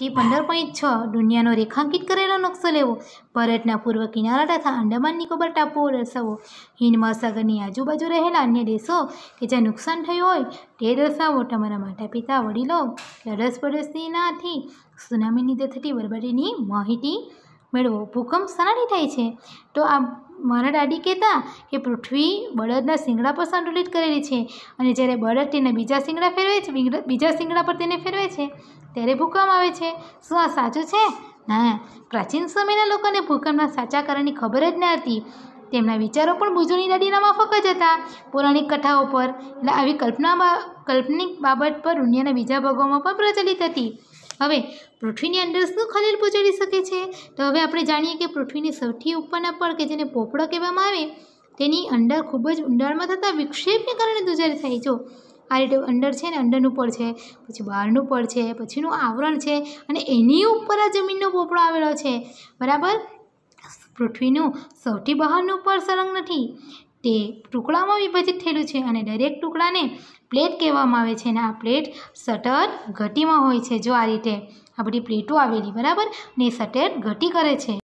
T પંદર point છ દુનિયાનો રેખાંકિત કરેલો નકશો લેવો ભારતના પૂર્વ કિનારા તથા અંડમાન નિકોબાર ટાપુઓ દર્શાવો હિંદ મહાસાગરની આજુબાજુ રહેલા અન્ય દેશો કે જ્યાં નુકસાન થયું હોય તે દર્શાવો તમારા માતા પિતા વડીલો કે અડસ પડોશીનાથી સુનામીની લીધે થતી બરબાદીની માહિતી મેળવો ભૂકંપ શાનાથી થાય છે તો આ મારા દાદી કહેતા કે પૃથ્વી બળદના શિંગડા પર સંતુલિત કરેલી છે અને જ્યારે બળદ તેના બીજા શિંગડા ફેરવે છે બીજા શિંગડા પર તેને ફેરવે છે ત્યારે ભૂકંપ આવે છે શું આ સાચું છે ના પ્રાચીન સમયના લોકોને ભૂકંપના સાચા કારણની ખબર જ ન હતી તેમના વિચારો પણ બુજુની દાદીના માફક જ હતા પૌરાણિક કથાઓ પર એટલે આવી કલ્પના કલ્પનિક બાબત પર દુનિયાના બીજા ભાગોમાં પણ પ્રચલિત હતી હવે પૃથ્વીની અંદર શું ખલેલ પહોંચાડી શકે છે તો હવે આપણે જાણીએ કે પૃથ્વીની સૌથી ઉપરના પડ કે જેને પોપડો કહેવામાં આવે તેની અંદર ખૂબ જ ઊંડાણમાં થતા વિક્ષેપને કારણે દુજારી થાય જો આ રીતે અંડર છે ને અંડરનું પડ છે પછી બહારનું પડ છે પછીનું આવરણ છે અને એની ઉપર આ જમીનનો પોપડો આવેલો છે બરાબર પૃથ્વીનું સૌથી બહારનું પડ સળંગ નથી તે ટુકડામાં વિભાજિત થયેલું છે અને દરેક ટુકડાને પ્લેટ કહેવામાં આવે છે અને આ પ્લેટ શટર ઘટીમાં હોય છે જો આ રીતે આ બધી પ્લેટો આવેલી બરાબર ને શટર ઘટી કરે છે